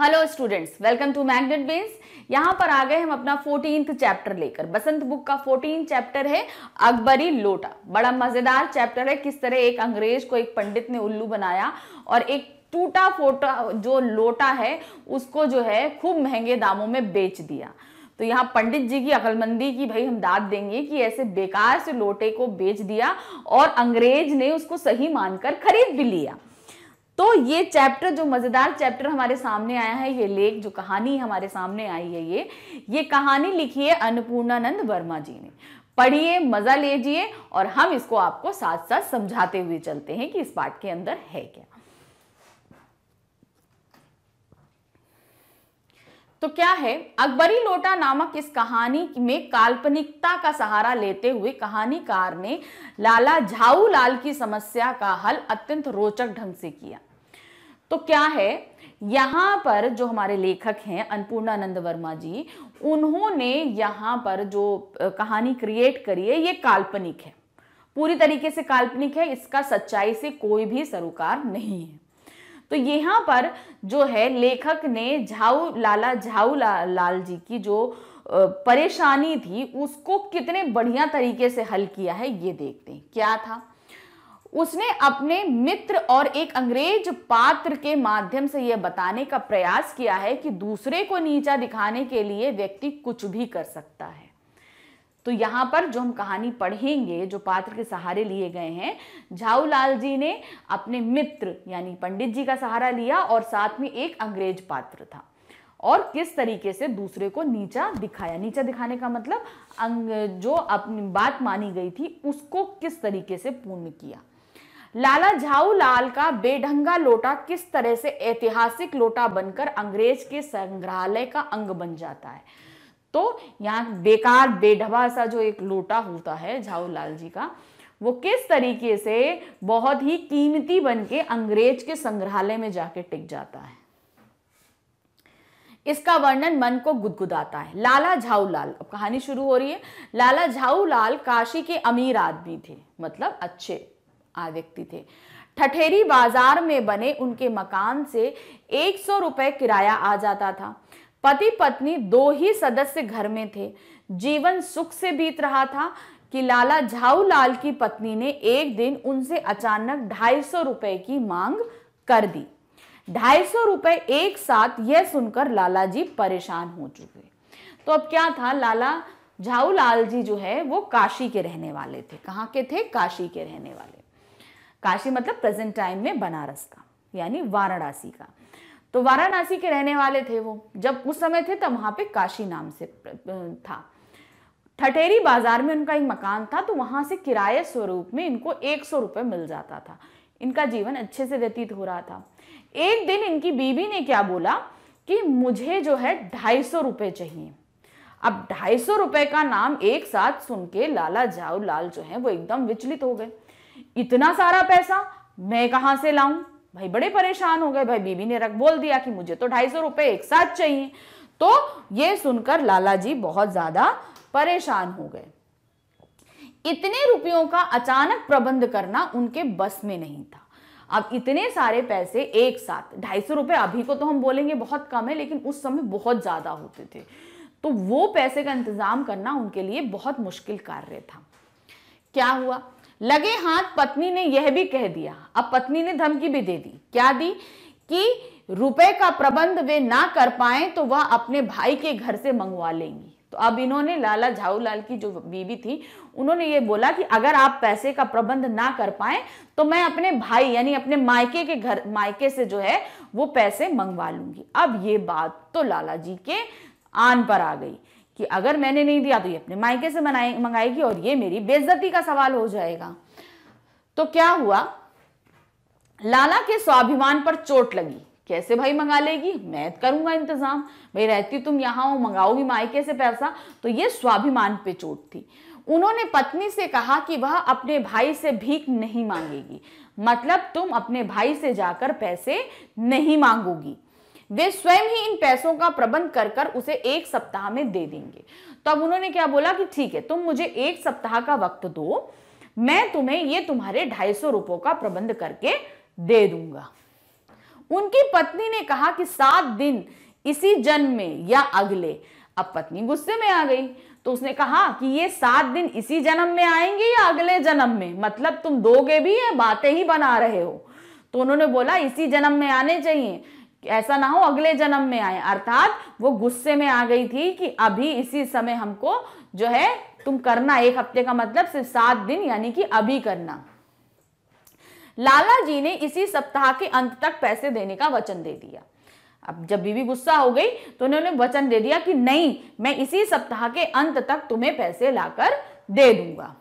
hello students welcome to magnet base यहाँ पर आ गए हम अपना फोर्टीन चैप्टर लेकर बसंत बुक का फोर्टीन चैप्टर है अकबरी लोटा बड़ा मजेदार चैप्टर है किस तरह एक अंग्रेज को एक पंडित ने उल्लू बनाया और एक टूटा फोटा जो लोटा है उसको जो है खूब महंगे दामों में बेच दिया तो यहाँ पंडित जी की अकलमंदी की भाई हम दाद देंगे कि ऐसे बेकार से लोटे को बेच दिया और अंग्रेज ने उसको सही मानकर खरीद भी लिया तो ये चैप्टर जो मज़ेदार चैप्टर हमारे सामने आया है ये लेख जो कहानी हमारे सामने आई है ये ये कहानी लिखी है अन्नपूर्णानंद वर्मा जी ने पढ़िए मज़ा लीजिए और हम इसको आपको साथ साथ समझाते हुए चलते हैं कि इस पाठ के अंदर है क्या तो क्या है अकबरी लोटा नामक इस कहानी में काल्पनिकता का सहारा लेते हुए कहानीकार ने लाला झाऊ लाल की समस्या का हल अत्यंत रोचक ढंग से किया तो क्या है यहां पर जो हमारे लेखक हैं अन्नपूर्णानंद वर्मा जी उन्होंने यहाँ पर जो कहानी क्रिएट करी है ये काल्पनिक है पूरी तरीके से काल्पनिक है इसका सच्चाई से कोई भी सरोकार नहीं है तो यहाँ पर जो है लेखक ने झाऊ लाला झाऊ ला, लाल जी की जो परेशानी थी उसको कितने बढ़िया तरीके से हल किया है ये देखते हैं क्या था उसने अपने मित्र और एक अंग्रेज पात्र के माध्यम से यह बताने का प्रयास किया है कि दूसरे को नीचा दिखाने के लिए व्यक्ति कुछ भी कर सकता है तो यहाँ पर जो हम कहानी पढ़ेंगे जो पात्र के सहारे लिए गए हैं झाऊलाल जी ने अपने मित्र यानी पंडित जी का सहारा लिया और साथ में एक अंग्रेज पात्र था और किस तरीके से दूसरे को नीचा दिखाया नीचा दिखाने का मतलब अंग जो अपनी बात मानी गई थी उसको किस तरीके से पूर्ण किया लाला झाऊ लाल का बेढंगा लोटा किस तरह से ऐतिहासिक लोटा बनकर अंग्रेज के संग्रहालय का अंग बन जाता है तो यहाँ बेकार बेढबा सा जो एक लोटा होता है झाऊ लाल जी का वो किस तरीके से बहुत ही कीमती बन के अंग्रेज के संग्रहालय में जाके टिक जाता है इसका वर्णन मन को गुदगुदाता है लाला झाऊ लाल अब कहानी शुरू हो रही है लाला झाऊ लाल काशी के अमीर आदमी थे मतलब अच्छे आ व्यक्ति थे ठठेरी बाजार में बने उनके मकान से एक सौ किराया आ जाता था पति पत्नी दो ही सदस्य घर में थे जीवन सुख से बीत रहा था कि लाला झाऊलाल की पत्नी ने एक दिन उनसे अचानक ढाई सौ रुपये की मांग कर दी ढाई सौ रुपये एक साथ यह सुनकर लाला जी परेशान हो चुके तो अब क्या था लाला झाऊलाल जी जो है वो काशी के रहने वाले थे कहाँ के थे काशी के रहने वाले काशी मतलब प्रेजेंट टाइम में बनारस का यानी वाराणसी का तो वाराणसी के रहने वाले थे वो जब उस समय थे तब वहां पे काशी नाम से था ठठेरी बाजार में उनका एक मकान था तो वहां से किराए स्वरूप में इनको एक सौ रुपये मिल जाता था इनका जीवन अच्छे से व्यतीत हो रहा था एक दिन इनकी बीबी ने क्या बोला कि मुझे जो है ढाई सौ रुपये चाहिए अब ढाई सौ रुपये का नाम एक साथ सुन के लाला जाऊ लाल जो है वो एकदम विचलित हो गए इतना सारा पैसा मैं कहाँ से लाऊं भाई बड़े परेशान हो गए भाई बीबी ने रख बोल दिया कि मुझे तो ढाई सौ रुपये एक साथ चाहिए तो ये सुनकर लाला जी बहुत ज़्यादा परेशान हो गए इतने रुपयों का अचानक प्रबंध करना उनके बस में नहीं था अब इतने सारे पैसे एक साथ ढाई सौ रुपये अभी को तो हम बोलेंगे बहुत कम है लेकिन उस समय बहुत ज़्यादा होते थे तो वो पैसे का इंतज़ाम करना उनके लिए बहुत मुश्किल कार्य था क्या हुआ लगे हाथ पत्नी ने यह भी कह दिया अब पत्नी ने धमकी भी दे दी क्या दी कि रुपए का प्रबंध वे ना कर पाए तो वह अपने भाई के घर से मंगवा लेंगी तो अब इन्होंने लाला झाऊलाल की जो बीवी थी उन्होंने ये बोला कि अगर आप पैसे का प्रबंध ना कर पाए तो मैं अपने भाई यानी अपने मायके के घर मायके से जो है वो पैसे मंगवा लूंगी अब ये बात तो लाला जी के आन पर आ गई कि अगर मैंने नहीं दिया तो ये अपने मायके से मंगाएगी और ये मेरी बेजती का सवाल हो जाएगा तो क्या हुआ लाला के स्वाभिमान पर चोट लगी कैसे भाई मंगा लेगी मैं करूंगा इंतजाम भाई रहती तुम यहां हो मंगाओगी मायके से पैसा तो ये स्वाभिमान पे चोट थी उन्होंने पत्नी से कहा कि वह अपने भाई से भीख नहीं मांगेगी मतलब तुम अपने भाई से जाकर पैसे नहीं मांगोगी वे स्वयं ही इन पैसों का प्रबंध कर कर उसे एक सप्ताह में दे देंगे तो अब उन्होंने क्या बोला कि ठीक है तुम मुझे एक सप्ताह का वक्त दो मैं तुम्हें ये तुम्हारे ढाई सौ रुपयों का प्रबंध करके दे दूंगा उनकी पत्नी ने कहा कि सात दिन इसी जन्म में या अगले अब पत्नी गुस्से में आ गई तो उसने कहा कि ये सात दिन इसी जन्म में आएंगे या अगले जन्म में मतलब तुम दोगे भी या बातें ही बना रहे हो तो उन्होंने बोला इसी जन्म में आने चाहिए ऐसा ना हो अगले जन्म में आए अर्थात वो गुस्से में आ गई थी कि अभी इसी समय हमको जो है तुम करना एक हफ्ते का मतलब सिर्फ सात दिन यानी कि अभी करना लाला जी ने इसी सप्ताह के अंत तक पैसे देने का वचन दे दिया अब जब बीवी गुस्सा हो गई तो उन्होंने वचन दे दिया कि नहीं मैं इसी सप्ताह के अंत तक तुम्हें पैसे लाकर दे दूंगा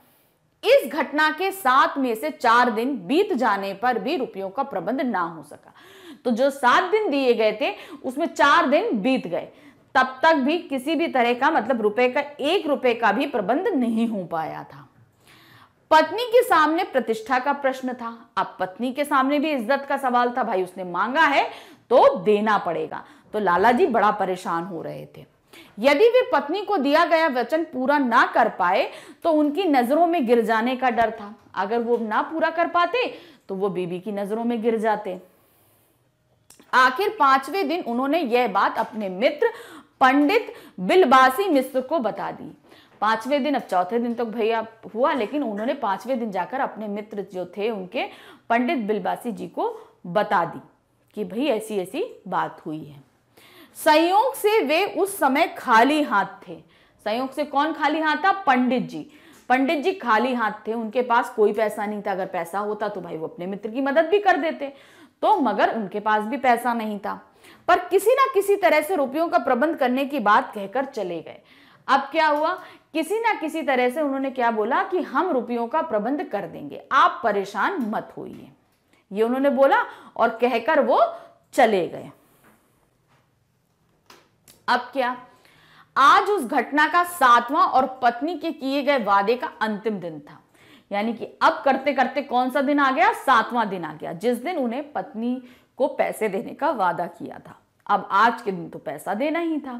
इस घटना के सात में से चार दिन बीत जाने पर भी रुपयों का प्रबंध ना हो सका तो जो सात दिन दिए गए थे उसमें चार दिन बीत गए तब तक भी किसी भी तरह का मतलब रुपए का एक रुपए का भी प्रबंध नहीं हो पाया था पत्नी के सामने प्रतिष्ठा का प्रश्न था अब पत्नी के सामने भी इज्जत का सवाल था भाई उसने मांगा है तो देना पड़ेगा तो लाला जी बड़ा परेशान हो रहे थे यदि वे पत्नी को दिया गया वचन पूरा ना कर पाए तो उनकी नजरों में गिर जाने का डर था अगर वो ना पूरा कर पाते तो वो बीबी की नजरों में गिर जाते आखिर पांचवें दिन उन्होंने यह बात अपने मित्र पंडित बिलबासी मिश्र को बता दी पांचवें दिन अब चौथे दिन तक तो भैया हुआ लेकिन उन्होंने पांचवें दिन जाकर अपने मित्र जो थे उनके पंडित बिलबासी जी को बता दी कि भाई ऐसी ऐसी बात हुई है संयोग से वे उस समय खाली हाथ थे संयोग से कौन खाली हाथ था पंडित जी पंडित जी खाली हाथ थे उनके पास कोई पैसा नहीं था अगर पैसा होता तो भाई वो अपने मित्र की मदद भी कर देते तो मगर उनके पास भी पैसा नहीं था पर किसी ना किसी तरह से रुपयों का प्रबंध करने की बात कहकर चले गए अब क्या हुआ किसी ना किसी तरह से उन्होंने क्या बोला कि हम रुपयों का प्रबंध कर देंगे आप परेशान मत होइए ये उन्होंने बोला और कहकर वो चले गए अब क्या आज उस घटना का सातवां और पत्नी के किए गए वादे का अंतिम दिन था यानी कि अब करते करते कौन सा दिन आ गया सातवां दिन आ गया जिस दिन उन्हें पत्नी को पैसे देने का वादा किया था अब आज के दिन तो पैसा देना ही था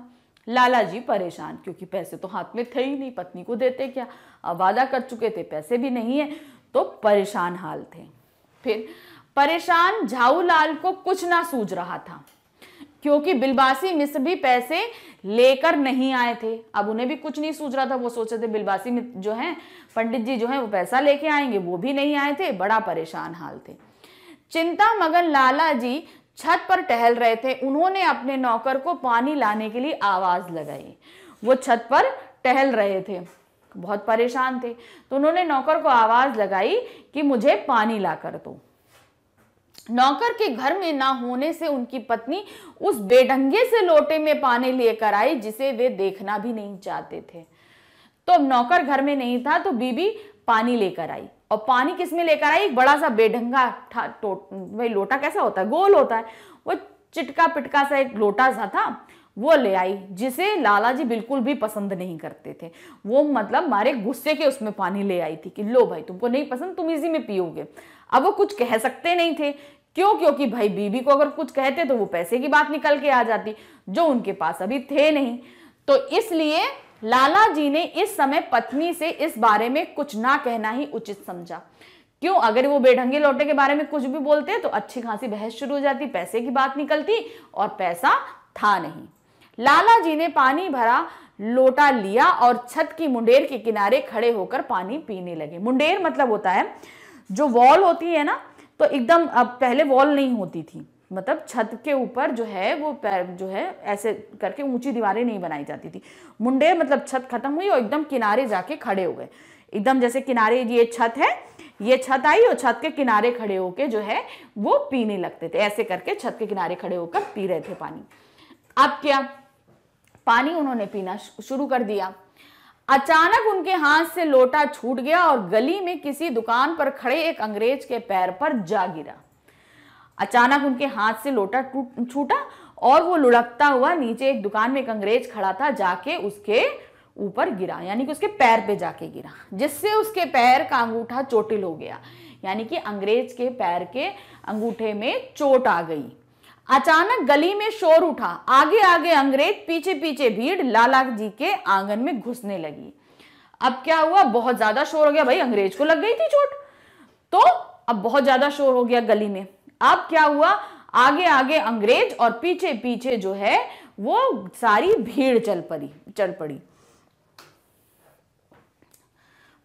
लाला जी परेशान क्योंकि पैसे तो हाथ में थे ही नहीं पत्नी को देते क्या अब वादा कर चुके थे पैसे भी नहीं है तो परेशान हाल थे फिर परेशान झाऊलाल को कुछ ना सूझ रहा था क्योंकि बिलबासी मिश्र भी पैसे लेकर नहीं आए थे अब उन्हें भी कुछ नहीं सूझ रहा था वो सोचे थे बिलबासी मित्र जो है पंडित जी जो है वो पैसा लेके आएंगे वो भी नहीं आए थे बड़ा परेशान हाल थे चिंता मगन लाला जी छत पर टहल रहे थे उन्होंने अपने नौकर को पानी लाने के लिए आवाज़ लगाई वो छत पर टहल रहे थे बहुत परेशान थे तो उन्होंने नौकर को आवाज़ लगाई कि मुझे पानी ला कर दो नौकर के घर में ना होने से उनकी पत्नी उस बेढंगे से लोटे में पानी लेकर आई जिसे वे देखना भी नहीं चाहते थे तो अब नौकर घर में नहीं था तो बीबी पानी लेकर आई और पानी किस में लेकर आई एक बड़ा सा बेढंगा भाई लोटा कैसा होता है गोल होता है वो चिटका पिटका सा एक लोटा सा था वो ले आई जिसे लाला जी बिल्कुल भी पसंद नहीं करते थे वो मतलब मारे गुस्से के उसमें पानी ले आई थी कि लो भाई तुमको नहीं पसंद तुम इसी में पियोगे अब वो कुछ कह सकते नहीं थे क्यों क्योंकि भाई बीबी को अगर कुछ कहते तो वो पैसे की बात निकल के आ जाती जो उनके पास अभी थे नहीं तो इसलिए लाला जी ने इस समय पत्नी से इस बारे में कुछ ना कहना ही उचित समझा क्यों अगर वो बेढंगे लौटे के बारे में कुछ भी बोलते तो अच्छी खासी बहस शुरू हो जाती पैसे की बात निकलती और पैसा था नहीं लाला जी ने पानी भरा लोटा लिया और छत की मुंडेर के किनारे खड़े होकर पानी पीने लगे मुंडेर मतलब होता है जो वॉल होती है ना तो एकदम अब पहले वॉल नहीं होती थी मतलब छत के ऊपर जो है वो पैर जो है ऐसे करके ऊंची दीवारें नहीं बनाई जाती थी मुंडे मतलब छत खत्म हुई और एकदम किनारे जाके खड़े हो गए एकदम जैसे किनारे ये छत है ये छत आई और छत के किनारे खड़े होके जो है वो पीने लगते थे ऐसे करके छत के किनारे खड़े होकर पी रहे थे पानी अब क्या पानी उन्होंने पीना शुरू कर दिया अचानक उनके हाथ से लोटा छूट गया और गली में किसी दुकान पर खड़े एक अंग्रेज के पैर पर जा गिरा अचानक उनके हाथ से लोटा छूटा और वो लुढ़कता हुआ नीचे एक दुकान में एक अंग्रेज खड़ा था जाके उसके ऊपर गिरा यानी कि उसके पैर पे जाके गिरा जिससे उसके पैर का अंगूठा चोटिल हो गया यानी कि अंग्रेज के पैर के अंगूठे में चोट आ गई अचानक गली में शोर उठा आगे आगे अंग्रेज पीछे पीछे भीड़ लाला जी के आंगन में घुसने लगी अब क्या हुआ बहुत ज्यादा शोर हो गया भाई अंग्रेज को लग गई थी चोट तो अब बहुत ज्यादा शोर हो गया गली में अब क्या हुआ आगे आगे अंग्रेज और पीछे पीछे जो है वो सारी भीड़ चल पड़ी चल पड़ी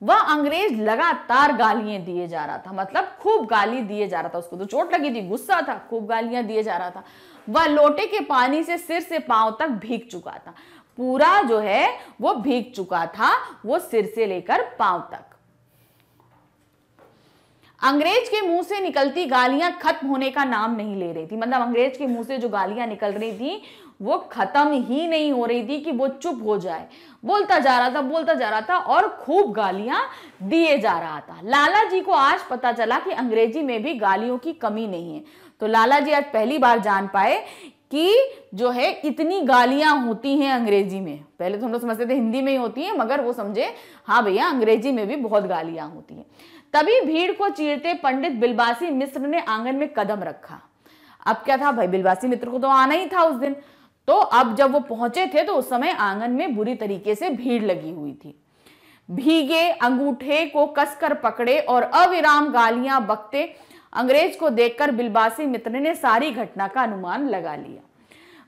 वह अंग्रेज लगातार गालियां दिए जा रहा था मतलब खूब गाली दिए जा रहा था उसको तो चोट लगी थी गुस्सा था खूब गालियां दिए जा रहा था वह लोटे के पानी से सिर से पांव तक भीग चुका था पूरा जो है वो भीग चुका था वो सिर से लेकर पांव तक अंग्रेज के मुंह से निकलती गालियां खत्म होने का नाम नहीं ले रही थी मतलब अंग्रेज के मुंह से जो गालियां निकल रही थी वो खत्म ही नहीं हो रही थी कि वो चुप हो जाए बोलता जा रहा था बोलता जा रहा था और खूब गालियां दिए जा रहा था लाला जी को आज पता चला कि अंग्रेजी में भी गालियों की कमी नहीं है तो लाला जी आज पहली बार जान पाए कि जो है इतनी गालियां होती हैं अंग्रेजी में पहले तो हम लोग समझते थे हिंदी में ही होती हैं मगर वो समझे हाँ भैया अंग्रेजी में भी बहुत गालियां होती हैं तभी भीड़ को चीरते पंडित बिलबासी मिश्र ने आंगन में कदम रखा अब क्या था भाई बिलबासी मित्र को तो आना ही था उस दिन तो अब जब वो पहुंचे थे तो उस समय आंगन में बुरी तरीके से भीड़ लगी हुई थी भीगे अंगूठे को कसकर पकड़े और अविराम गालियां बकते अंग्रेज को देखकर बिलबासी मित्र ने सारी घटना का अनुमान लगा लिया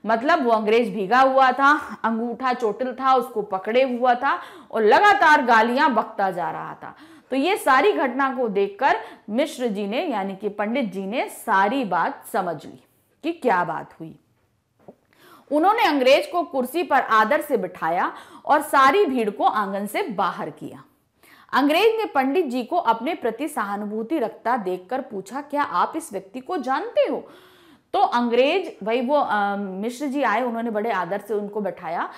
मतलब वो अंग्रेज भीगा हुआ था अंगूठा चोटिल था उसको पकड़े हुआ था और लगातार गालियां बकता जा रहा था तो ये सारी घटना को देखकर मिश्र जी ने यानी कि पंडित जी ने सारी बात समझ ली कि क्या बात हुई उन्होंने अंग्रेज को कुर्सी पर आदर से बिठाया और सारी भीड़ को आंगन से बाहर किया अंग्रेज ने पंडित जी को अपने प्रति सहानुभूति रखता देखकर पूछा क्या आप इस व्यक्ति को जानते हो तो अंग्रेज भाई वो आ, मिश्र जी आए उन्होंने बड़े आदर से उनको बैठाया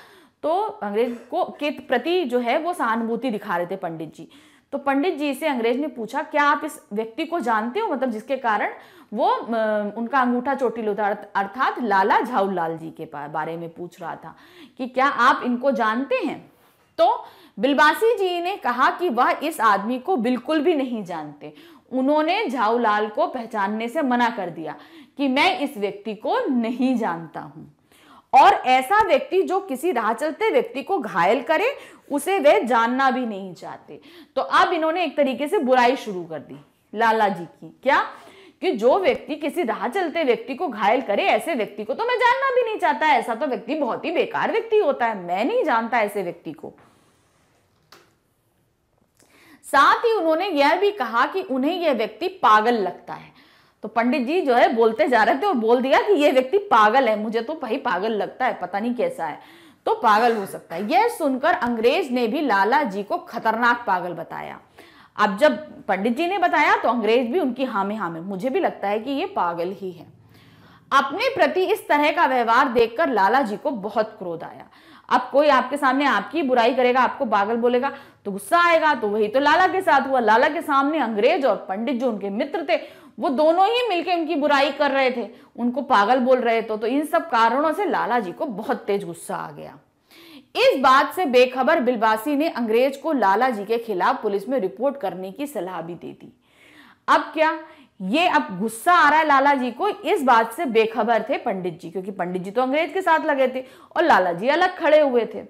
तो अंग्रेज को के प्रति जो है वो सहानुभूति दिखा रहे थे पंडित जी तो पंडित जी से अंग्रेज ने पूछा क्या आप इस व्यक्ति को जानते हो मतलब जिसके कारण वो उनका अंगूठा चोटिल उतार अर्थात लाला झाऊलाल जी के बारे में पूछ रहा था कि क्या आप इनको जानते हैं तो बिलबासी जी ने कहा कि वह इस आदमी को बिल्कुल भी नहीं जानते उन्होंने झाऊलाल को पहचानने से मना कर दिया कि मैं इस व्यक्ति को नहीं जानता हूं और ऐसा व्यक्ति जो किसी राह चलते व्यक्ति को घायल करे उसे वे जानना भी नहीं चाहते तो अब इन्होंने एक तरीके से बुराई शुरू कर दी लाला जी की क्या कि जो व्यक्ति किसी राह चलते व्यक्ति को घायल करे ऐसे व्यक्ति को तो मैं जानना भी नहीं चाहता ऐसा तो व्यक्ति बहुत ही बेकार व्यक्ति होता है मैं नहीं जानता ऐसे व्यक्ति को साथ ही उन्होंने यह भी कहा कि उन्हें यह व्यक्ति पागल लगता है तो पंडित जी जो है बोलते जा रहे थे और बोल दिया कि यह व्यक्ति पागल है मुझे तो भाई पागल लगता है पता नहीं कैसा है तो पागल हो सकता है यह सुनकर अंग्रेज ने भी लाला जी को खतरनाक पागल बताया अब जब पंडित जी ने बताया तो अंग्रेज भी उनकी हामे हामे मुझे भी लगता है कि ये पागल ही है अपने प्रति इस तरह का व्यवहार देखकर लाला जी को बहुत क्रोध आया अब कोई आपके सामने आपकी बुराई करेगा आपको पागल बोलेगा तो गुस्सा आएगा तो वही तो लाला के साथ हुआ लाला के सामने अंग्रेज और पंडित जो उनके मित्र थे वो दोनों ही मिलकर उनकी बुराई कर रहे थे उनको पागल बोल रहे थे तो, तो इन सब कारणों से लाला जी को बहुत तेज गुस्सा आ गया इस बात से बेखबर बिलवासी ने अंग्रेज को लाला जी के खिलाफ पुलिस में रिपोर्ट करने की सलाह भी दे दी अब क्या ये अब गुस्सा आ रहा है लाला जी को इस बात से बेखबर थे पंडित जी क्योंकि पंडित जी तो अंग्रेज के साथ लगे थे और लाला जी अलग खड़े हुए थे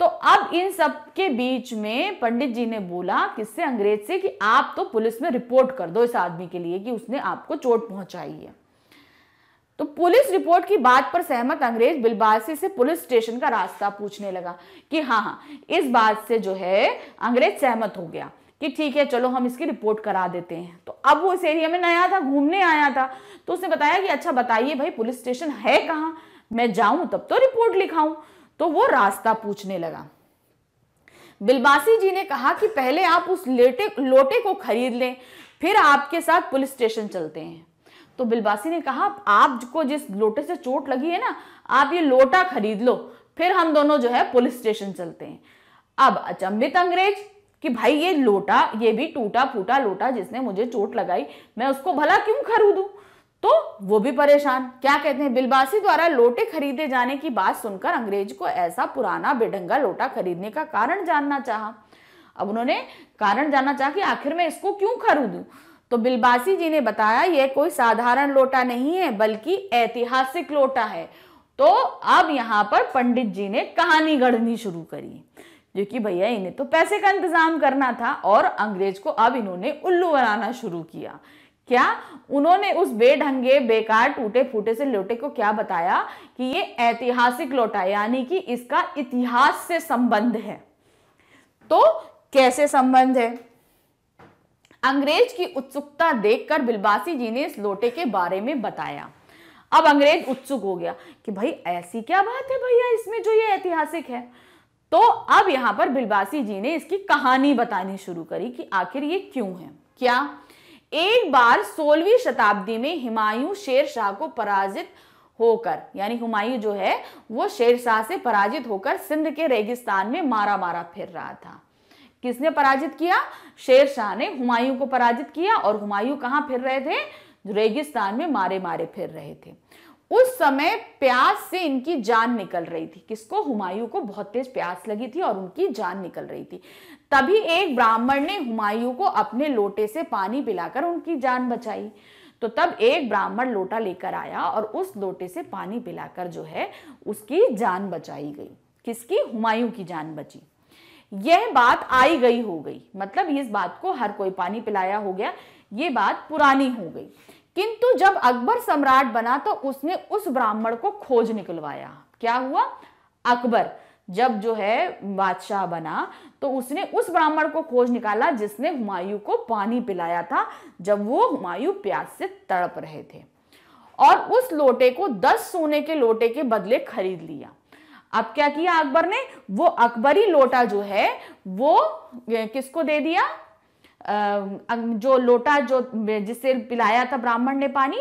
तो अब इन सब के बीच में पंडित जी ने बोला किससे अंग्रेज से कि आप तो पुलिस में रिपोर्ट कर दो इस आदमी के लिए कि उसने आपको चोट पहुंचाई है तो पुलिस रिपोर्ट की बात पर सहमत अंग्रेज बिलबासी से पुलिस स्टेशन का रास्ता पूछने लगा कि हाँ हाँ इस बात से जो है अंग्रेज सहमत हो गया कि ठीक है चलो हम इसकी रिपोर्ट करा देते हैं तो अब वो इस एरिया में नया था घूमने आया था तो उसने बताया कि अच्छा बताइए भाई पुलिस स्टेशन है कहाँ मैं जाऊं तब तो रिपोर्ट लिखाऊं तो वो रास्ता पूछने लगा बिलबासी जी ने कहा कि पहले आप उस लेटे लोटे को खरीद लें फिर आपके साथ पुलिस स्टेशन चलते हैं तो बिलबासी ने कहा आपको जिस लोटे से चोट लगी है ना आप ये लोटा खरीद लो फिर हम दोनों जो है पुलिस स्टेशन चलते हैं अब अचंबित अंग्रेज कि भाई ये लोटा ये भी टूटा फूटा लोटा जिसने मुझे चोट लगाई मैं उसको भला क्यों खरीदूं तो वो भी परेशान क्या कहते हैं बिलबासी द्वारा लोटे खरीदे जाने की बात सुनकर अंग्रेज को ऐसा पुराना बेढंगा लोटा खरीदने का कारण जानना चाहा अब उन्होंने कारण जानना चाहा कि आखिर मैं इसको क्यों खरीदूं तो बिलबासी जी ने बताया यह कोई साधारण लोटा नहीं है बल्कि ऐतिहासिक लोटा है तो अब यहाँ पर पंडित जी ने कहानी गढ़नी शुरू करी जो कि भैया इन्हें तो पैसे का इंतजाम करना था और अंग्रेज को अब इन्होंने उल्लू बनाना शुरू किया क्या उन्होंने उस बेढंगे बेकार टूटे फूटे से लोटे को क्या बताया कि ये ऐतिहासिक लोटा यानी कि इसका इतिहास से संबंध है तो कैसे संबंध है अंग्रेज की उत्सुकता देखकर बिलबासी जी ने इस लोटे के बारे में बताया अब अंग्रेज उत्सुक हो गया कि भाई ऐसी क्या बात है भैया इसमें जो ये ऐतिहासिक है तो अब यहां पर बिलबासी जी ने इसकी कहानी बतानी शुरू करी कि आखिर ये क्यों है क्या एक बार सोलवी शताब्दी में हुमायूं शेर शाह को पराजित होकर यानी हुमायूं जो है वो शेर शाह से पराजित होकर सिंध के रेगिस्तान में मारा मारा फिर रहा था किसने पराजित किया शेर शाह ने हुमायूं को पराजित किया और हुमायूं कहां फिर रहे थे रेगिस्तान में मारे मारे फिर रहे थे उस समय प्यास से इनकी जान निकल रही थी किसको हुमायूं को बहुत तेज प्यास लगी थी और उनकी जान निकल रही थी तभी एक ब्राह्मण ने हुमायूं को अपने लोटे से पानी पिलाकर उनकी जान बचाई तो तब एक ब्राह्मण लोटा लेकर आया और उस लोटे से पानी पिलाकर जो है उसकी जान बचाई गई किसकी हुमायूं की जान बची यह बात आई गई हो गई मतलब इस बात को हर कोई पानी पिलाया हो गया ये बात पुरानी हो गई किंतु जब अकबर सम्राट बना तो उसने उस ब्राह्मण को खोज निकलवाया क्या हुआ अकबर जब जो है बादशाह बना तो उसने उस ब्राह्मण को खोज निकाला जिसने हुमायूं को पानी पिलाया था जब वो हुमायूं प्यास से तड़प रहे थे और उस लोटे को दस सोने के लोटे के बदले खरीद लिया अब क्या किया अकबर ने वो अकबरी लोटा जो है वो किसको दे दिया जो लोटा जो जिससे पिलाया था ब्राह्मण ने पानी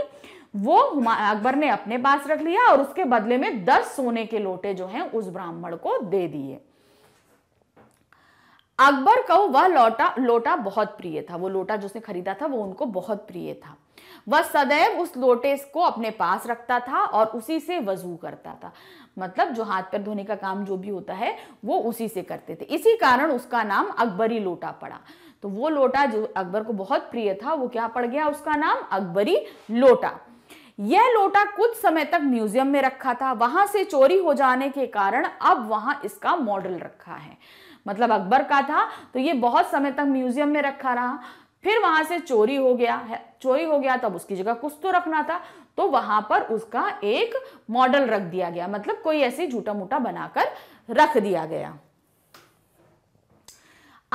वो अकबर ने अपने पास रख लिया और उसके बदले में दस सोने के लोटे जो हैं उस ब्राह्मण को दे दिए अकबर को वह लोटा लोटा बहुत प्रिय था वो लोटा जो उसने खरीदा था वो उनको बहुत प्रिय था वह सदैव उस लोटे को अपने पास रखता था और उसी से वजू करता था मतलब जो हाथ पर धोने का काम जो भी होता है वो उसी से करते थे इसी कारण उसका नाम अकबरी लोटा पड़ा तो वो लोटा जो अकबर को बहुत प्रिय था वो क्या पड़ गया उसका नाम अकबरी लोटा यह लोटा कुछ समय तक म्यूजियम में रखा था वहां से चोरी हो जाने के कारण अब वहां इसका मॉडल रखा है मतलब अकबर का था तो ये बहुत समय तक म्यूजियम में रखा रहा फिर वहां से चोरी हो गया है चोरी हो गया तब उसकी जगह कुछ तो रखना था तो वहां पर उसका एक मॉडल रख दिया गया मतलब कोई ऐसे झूठा मूठा बनाकर रख दिया गया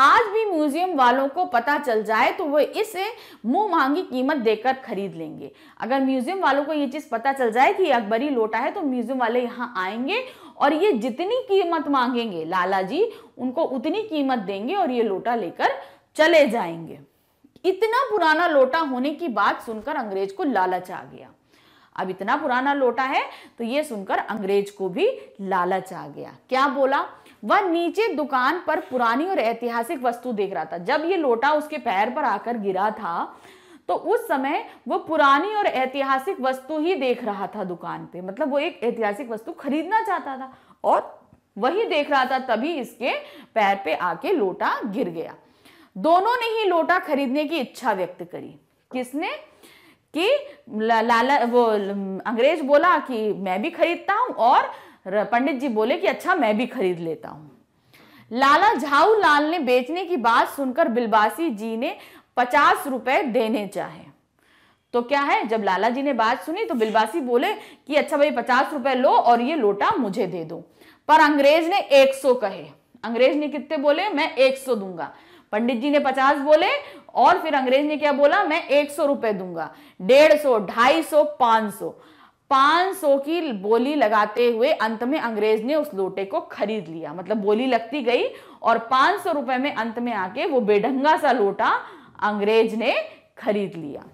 आज भी म्यूजियम वालों को पता चल जाए तो वो इसे मुंह मांगी कीमत देकर खरीद लेंगे अगर म्यूजियम वालों को ये चीज़ पता चल जाए कि अकबरी लोटा है तो म्यूजियम वाले यहाँ आएंगे और ये जितनी कीमत मांगेंगे लाला जी उनको उतनी कीमत देंगे और ये लोटा लेकर चले जाएंगे इतना पुराना लोटा होने की बात सुनकर अंग्रेज को लालच आ गया अब इतना पुराना लोटा है तो ये सुनकर अंग्रेज को भी लालच आ गया क्या बोला वह नीचे दुकान पर पुरानी और ऐतिहासिक वस्तु देख रहा था जब ये लोटा उसके पैर पर आकर गिरा था तो उस समय वो पुरानी और ऐतिहासिक वस्तु ही देख रहा था दुकान पे मतलब वो एक ऐतिहासिक वस्तु खरीदना चाहता था और वही देख रहा था तभी इसके पैर पे आके लोटा गिर गया दोनों ने ही लोटा खरीदने की इच्छा व्यक्त करी किसने कि लाला वो अंग्रेज बोला कि मैं भी खरीदता हूं और पंडित जी बोले कि अच्छा मैं भी खरीद लेता हूँ लाला झाऊ लाल ने बेचने की बात सुनकर बिलबासी जी ने पचास रुपए देने चाहे तो क्या है जब लाला जी ने बात सुनी तो बिलबासी बोले कि अच्छा भाई पचास रुपए लो और ये लोटा मुझे दे दो पर अंग्रेज ने एक सौ कहे अंग्रेज ने कितने बोले मैं एक सौ दूंगा पंडित जी ने पचास बोले और फिर अंग्रेज ने क्या बोला मैं एक सौ रुपए दूंगा डेढ़ सौ ढाई सौ पांच सौ 500 की बोली लगाते हुए अंत में अंग्रेज ने उस लोटे को खरीद लिया मतलब बोली लगती गई और पांच सौ रुपए में अंत में आके वो बेढंगा सा लोटा अंग्रेज ने खरीद लिया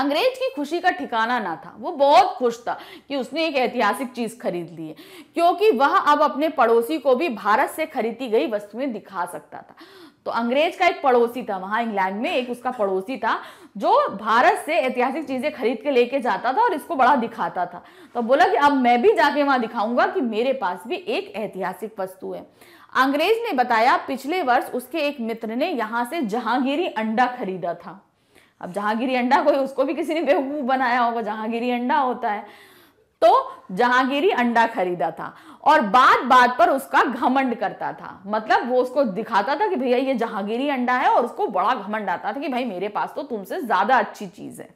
अंग्रेज की खुशी का ठिकाना ना था वो बहुत खुश था कि उसने एक ऐतिहासिक चीज खरीद ली है क्योंकि वह अब अपने पड़ोसी को भी भारत से खरीदी गई वस्तुएं दिखा सकता था तो अंग्रेज का एक पड़ोसी था वहां इंग्लैंड में एक उसका पड़ोसी था जो भारत से ऐतिहासिक चीजें खरीद के लेके जाता था और इसको बड़ा दिखाता था तो बोला कि अब मैं भी जाके वहां दिखाऊंगा कि मेरे पास भी एक ऐतिहासिक वस्तु है अंग्रेज ने बताया पिछले वर्ष उसके एक मित्र ने यहाँ से जहांगीरी अंडा खरीदा था अब जहांगीरी अंडा कोई उसको भी किसी ने बेवकूफ़ बनाया होगा जहांगीरी अंडा होता है तो जहांगीरी अंडा खरीदा था और बात बात पर उसका घमंड करता था मतलब वो उसको दिखाता था कि भैया ये जहांगीरी अंडा है और उसको बड़ा घमंड आता था कि भाई मेरे पास तो तुमसे ज्यादा अच्छी चीज है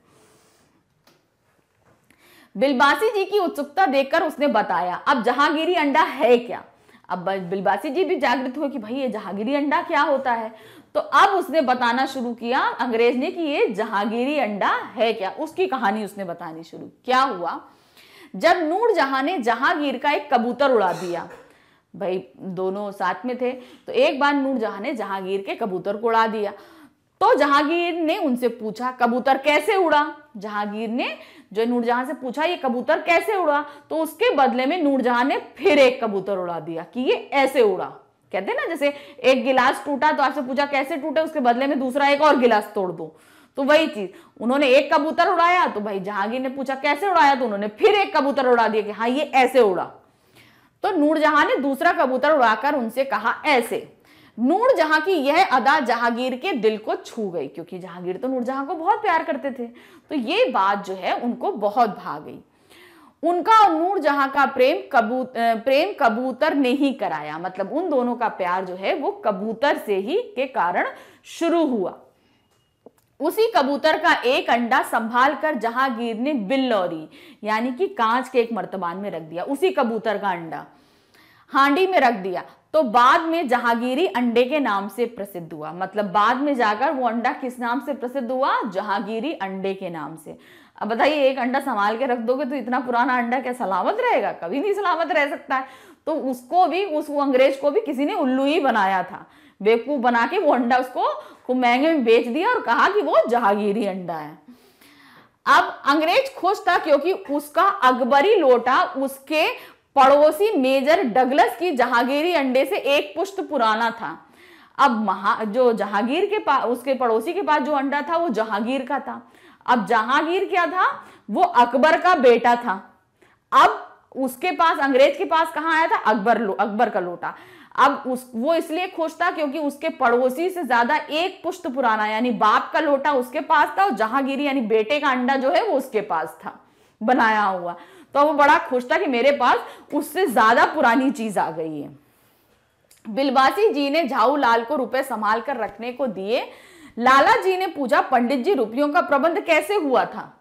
बिलबासी जी की उत्सुकता देखकर उसने बताया अब जहांगीरी अंडा है क्या अब बिलबासी जी भी जागृत हुए कि भाई ये जहांगीरी अंडा क्या होता है तो अब उसने बताना शुरू किया अंग्रेज ने कि ये जहांगीरी अंडा है क्या उसकी कहानी उसने बतानी शुरू क्या हुआ जब नूर जहां ने जहांगीर का एक कबूतर उड़ा दिया भाई दोनों साथ में थे तो एक बार नूर जहां ने जहांगीर के कबूतर को उड़ा दिया तो जहांगीर ने उनसे पूछा कबूतर कैसे उड़ा जहांगीर ने जो नूरजहां से पूछा ये कबूतर कैसे उड़ा तो उसके बदले में नूरजहां ने फिर एक कबूतर उड़ा दिया कि ये ऐसे उड़ा कहते ना जैसे एक गिलास टूटा तो आपसे पूछा कैसे टूटे उसके बदले में दूसरा एक और गिलास तोड़ दो तो वही चीज उन्होंने एक कबूतर उड़ाया तो भाई जहांगीर ने पूछा कैसे उड़ाया तो उन्होंने फिर एक कबूतर उड़ा दिया कि हाँ ये ऐसे उड़ा तो नूरजहां ने दूसरा कबूतर उड़ाकर उनसे कहा ऐसे नूरजहां की यह अदा जहांगीर के दिल को छू गई क्योंकि जहांगीर तो नूरजहां को बहुत प्यार करते थे तो ये बात जो है उनको बहुत भा गई उनका और नूरजहां का प्रेम कबूत प्रेम कबूतर ने ही कराया मतलब उन दोनों का प्यार जो है वो कबूतर से ही के कारण शुरू हुआ उसी कबूतर का एक अंडा संभाल कर जहांगीर ने बिल्लौरी यानी कि कांच के एक मर्तबान में रख दिया उसी कबूतर का अंडा हांडी में रख दिया तो बाद में जहांगीरी अंडे के नाम से प्रसिद्ध हुआ मतलब बाद में जाकर वो अंडा किस नाम से प्रसिद्ध हुआ जहांगीरी अंडे के नाम से अब बताइए एक अंडा संभाल के रख दोगे तो इतना पुराना अंडा क्या सलामत रहेगा कभी नहीं सलामत रह सकता है तो उसको भी उस अंग्रेज को भी किसी ने उल्लू ही बनाया था बेवकूफ़ बना के वो अंडा उसको महंगे में बेच दिया और कहा कि वो जहांगीरी अंडा है अब अंग्रेज खुश था क्योंकि उसका अकबरी लोटा उसके पड़ोसी मेजर डगलस की जहांगीरी अंडे से एक पुष्ट पुराना था अब महा जो जहांगीर के पास उसके पड़ोसी के पास जो अंडा था वो जहांगीर का था अब जहांगीर क्या था वो अकबर का बेटा था अब उसके पास अंग्रेज के पास कहा आया था अकबर अकबर का लोटा अब उस वो इसलिए खुश था क्योंकि उसके पड़ोसी से ज्यादा एक पुष्ट पुराना यानी बाप का लोटा उसके पास था और जहांगीरी यानी बेटे का अंडा जो है वो उसके पास था बनाया हुआ तो वो बड़ा खुश था कि मेरे पास उससे ज्यादा पुरानी चीज आ गई है बिलवासी जी ने झाऊ लाल को रुपए संभाल कर रखने को दिए लाला जी ने पूछा पंडित जी रुपयों का प्रबंध कैसे हुआ था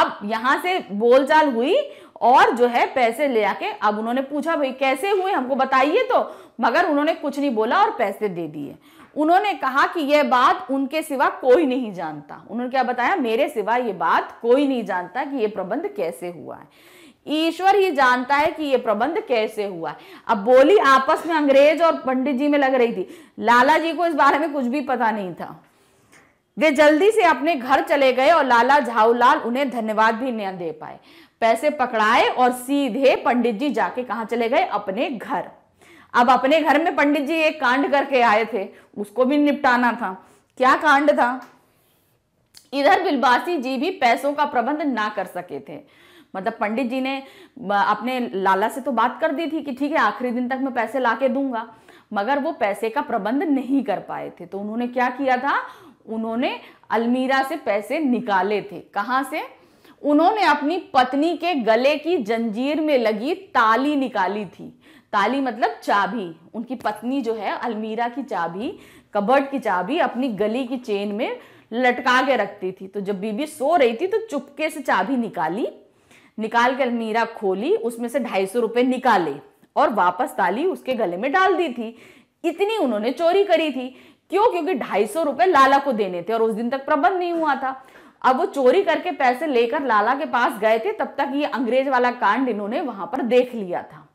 अब यहां से बोलचाल हुई और जो है पैसे ले आके अब उन्होंने पूछा भाई कैसे हुए हमको बताइए तो मगर उन्होंने कुछ नहीं बोला और पैसे दे दिए उन्होंने कहा कि यह बात उनके सिवा कोई नहीं जानता उन्होंने क्या बताया मेरे सिवा ये बात कोई नहीं जानता कि ये प्रबंध कैसे हुआ है ईश्वर ही जानता है कि ये प्रबंध कैसे हुआ है अब बोली आपस में अंग्रेज और पंडित जी में लग रही थी लाला जी को इस बारे में कुछ भी पता नहीं था वे जल्दी से अपने घर चले गए और लाला झाऊलाल उन्हें धन्यवाद भी न दे पाए पैसे पकड़ाए और सीधे पंडित जी जाके कहा चले गए अपने घर अब अपने घर में पंडित जी एक कांड करके आए थे उसको भी निपटाना था क्या कांड था इधर बिलवासी जी भी पैसों का प्रबंध ना कर सके थे मतलब पंडित जी ने अपने लाला से तो बात कर दी थी कि ठीक है आखिरी दिन तक मैं पैसे ला के दूंगा मगर वो पैसे का प्रबंध नहीं कर पाए थे तो उन्होंने क्या किया था उन्होंने अलमीरा से पैसे निकाले थे कहाँ से उन्होंने अपनी पत्नी के गले की जंजीर में लगी ताली निकाली थी ताली मतलब चाबी उनकी पत्नी जो है अलमीरा की चाबी कबर्ड की चाबी अपनी गली की चेन में लटका के रखती थी तो जब बीबी सो रही थी तो चुपके से चाबी निकाली निकाल के अलमीरा खोली उसमें से ढाई सौ रुपये निकाले और वापस ताली उसके गले में डाल दी थी इतनी उन्होंने चोरी करी थी क्यों क्योंकि ढाई सौ रुपये लाला को देने थे और उस दिन तक प्रबंध नहीं हुआ था अब वो चोरी करके पैसे लेकर लाला के पास गए थे तब तक ये अंग्रेज वाला कांड इन्होंने वहां पर देख लिया था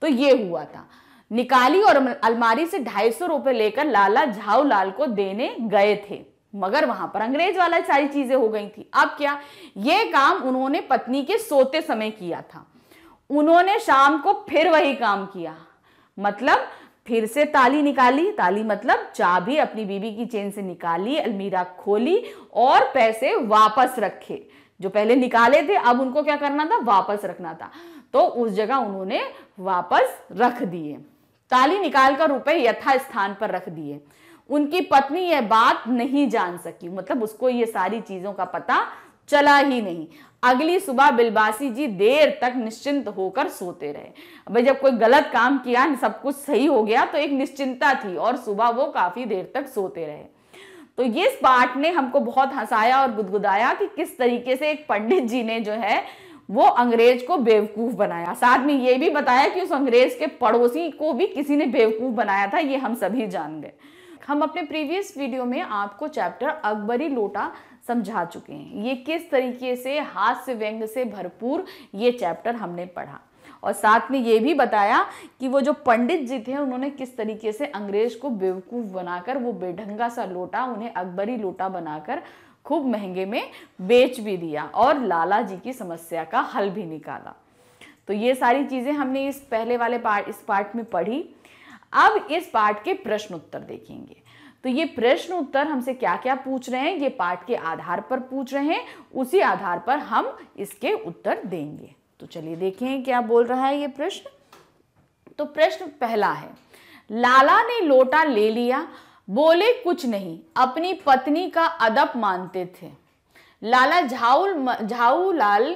तो ये हुआ था निकाली और अलमारी से ढाई सौ रुपए लेकर लाला झाऊ लाल को देने गए थे मगर वहां पर अंग्रेज वाला सारी चीजें हो गई थी अब क्या ये काम उन्होंने पत्नी के सोते समय किया था उन्होंने शाम को फिर वही काम किया मतलब फिर से ताली निकाली ताली मतलब चाबी अपनी बीबी की चेन से निकाली अलमीरा खोली और पैसे वापस रखे जो पहले निकाले थे अब उनको क्या करना था वापस रखना था तो उस जगह उन्होंने वापस रख दिए ताली निकाल कर रुपए यथा स्थान पर रख दिए उनकी पत्नी यह बात नहीं जान सकी मतलब उसको ये सारी चीजों का पता चला ही नहीं अगली सुबह बिलबासी जी देर तक निश्चिंत होकर सोते रहे अब जब कोई गलत काम किया सब कुछ सही हो गया तो एक निश्चिंता थी और सुबह वो काफी देर तक सोते रहे तो ये इस पाठ ने हमको बहुत हंसाया और गुदगुदाया कि किस तरीके से एक पंडित जी ने जो है वो अंग्रेज को बेवकूफ बनाया साथ में ये भी बताया कि उस अंग्रेज के पड़ोसी को भी किसी ने बेवकूफ बनाया था ये हम सभी जान गए हम अपने प्रीवियस वीडियो में आपको चैप्टर अकबरी लोटा समझा चुके हैं ये किस तरीके से हास्य व्यंग से भरपूर ये चैप्टर हमने पढ़ा और साथ में ये भी बताया कि वो जो पंडित जी थे उन्होंने किस तरीके से अंग्रेज को बेवकूफ़ बनाकर वो बेढंगा सा लोटा उन्हें अकबरी लोटा बनाकर खूब महंगे में बेच भी दिया और लाला जी की समस्या का हल भी निकाला तो ये सारी चीज़ें हमने इस पहले वाले पार्ट इस पार्ट में पढ़ी अब इस पार्ट के प्रश्न उत्तर देखेंगे तो ये प्रश्न उत्तर हमसे क्या क्या पूछ रहे हैं ये पाठ के आधार पर पूछ रहे हैं उसी आधार पर हम इसके उत्तर देंगे तो चलिए देखें क्या बोल रहा है ये प्रश्न तो प्रश्न पहला है लाला ने लोटा ले लिया बोले कुछ नहीं अपनी पत्नी का अदब मानते थे लाला झाऊ झाऊ लाल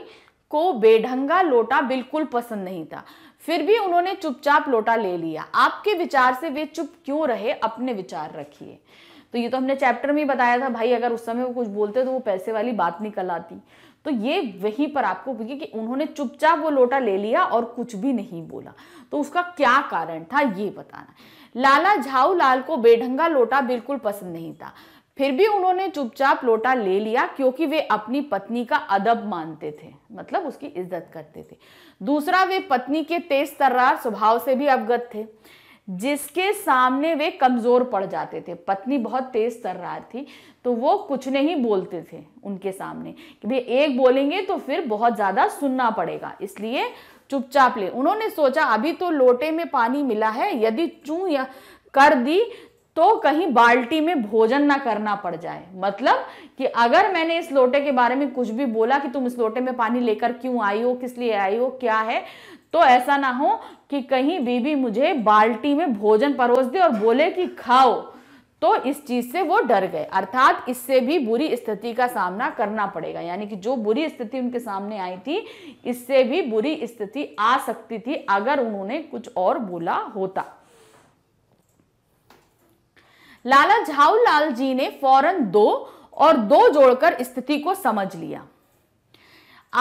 को बेढंगा लोटा बिल्कुल पसंद नहीं था फिर भी उन्होंने चुपचाप लोटा ले लिया आपके विचार से वे चुप क्यों रहे अपने विचार रखिए तो ये तो हमने चैप्टर में बताया था भाई अगर उस समय वो कुछ बोलते तो वो पैसे वाली बात निकल आती तो ये वहीं पर आपको कि उन्होंने चुपचाप वो लोटा ले लिया और कुछ भी नहीं बोला तो उसका क्या कारण था ये बताना लाला झाऊ लाल को बेढंगा लोटा बिल्कुल पसंद नहीं था फिर भी उन्होंने चुपचाप लोटा ले लिया क्योंकि वे अपनी पत्नी का अदब मानते थे मतलब उसकी इज्जत करते थे दूसरा वे पत्नी के तेज तर्रार स्वभाव से भी अवगत थे जिसके सामने वे कमज़ोर पड़ जाते थे पत्नी बहुत तेज तर्रार थी तो वो कुछ नहीं बोलते थे उनके सामने कि भाई एक बोलेंगे तो फिर बहुत ज़्यादा सुनना पड़ेगा इसलिए चुपचाप ले उन्होंने सोचा अभी तो लोटे में पानी मिला है यदि चूं या कर दी तो कहीं बाल्टी में भोजन ना करना पड़ जाए मतलब कि अगर मैंने इस लोटे के बारे में कुछ भी बोला कि तुम इस लोटे में पानी लेकर क्यों आई हो किस लिए आई हो क्या है तो ऐसा ना हो कि कहीं बीबी मुझे बाल्टी में भोजन परोस दे और बोले कि खाओ तो इस चीज से वो डर गए अर्थात इससे भी बुरी स्थिति का सामना करना पड़ेगा यानी कि जो बुरी स्थिति उनके सामने आई थी इससे भी बुरी स्थिति आ सकती थी अगर उन्होंने कुछ और बोला होता लाला झाऊलाल जी ने फौरन दो और दो जोड़कर स्थिति को समझ लिया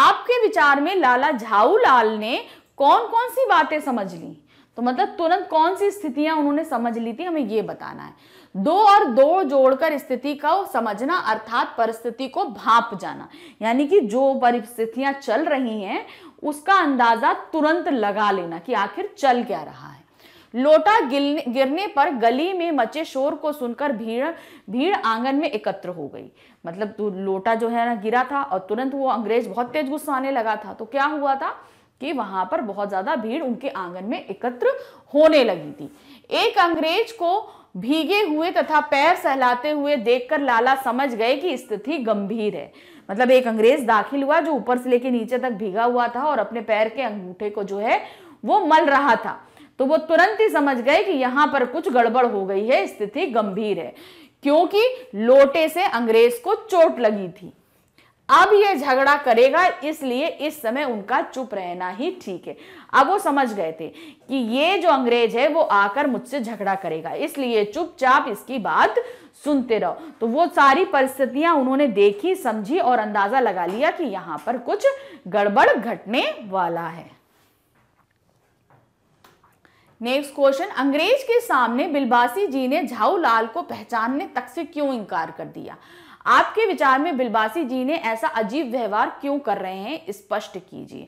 आपके विचार में लाला झाऊलाल ने कौन कौन सी बातें समझ ली तो मतलब तुरंत कौन सी स्थितियां उन्होंने समझ ली थी हमें यह बताना है दो और दो जोड़कर स्थिति का समझना अर्थात परिस्थिति को भाप जाना यानी कि जो परिस्थितियां चल रही हैं उसका अंदाजा तुरंत लगा लेना कि आखिर चल क्या रहा है लोटा गिरने पर गली में मचे शोर को सुनकर भीड़ भीड़ आंगन में एकत्र हो गई मतलब तो लोटा जो है ना गिरा था और तुरंत वो अंग्रेज बहुत तेज गुस्सा आने लगा था तो क्या हुआ था कि वहां पर बहुत ज्यादा भीड़ उनके आंगन में एकत्र होने लगी थी एक अंग्रेज को भीगे हुए तथा पैर सहलाते हुए देखकर लाला समझ गए कि स्थिति गंभीर है मतलब एक अंग्रेज दाखिल हुआ जो ऊपर से लेके नीचे तक भीगा हुआ था और अपने पैर के अंगूठे को जो है वो मल रहा था तो वो तुरंत ही समझ गए कि यहाँ पर कुछ गड़बड़ हो गई है स्थिति गंभीर है क्योंकि लोटे से अंग्रेज को चोट लगी थी अब ये झगड़ा करेगा इसलिए इस समय उनका चुप रहना ही ठीक है अब वो समझ गए थे कि ये जो अंग्रेज है वो आकर मुझसे झगड़ा करेगा इसलिए चुपचाप इसकी बात सुनते रहो तो वो सारी परिस्थितियां उन्होंने देखी समझी और अंदाजा लगा लिया कि यहाँ पर कुछ गड़बड़ घटने वाला है नेक्स्ट क्वेश्चन अंग्रेज के सामने बिलबासी जी ने झाऊ लाल को पहचानने तक से क्यों इनकार कर दिया आपके विचार में बिलबासी जी ने ऐसा अजीब व्यवहार क्यों कर रहे हैं स्पष्ट कीजिए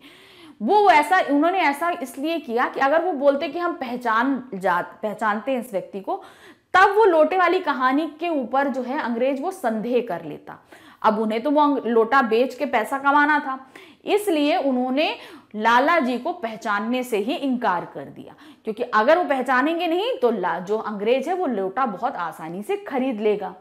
वो ऐसा उन्होंने ऐसा इसलिए किया कि अगर वो बोलते कि हम पहचान जा पहचानते हैं इस व्यक्ति को तब वो लोटे वाली कहानी के ऊपर जो है अंग्रेज वो संदेह कर लेता अब उन्हें तो वो लोटा बेच के पैसा कमाना था इसलिए उन्होंने लाला जी को पहचानने से ही इनकार कर दिया क्योंकि अगर वो पहचानेंगे नहीं तो जो अंग्रेज है वो लोटा बहुत आसानी से खरीद लेगा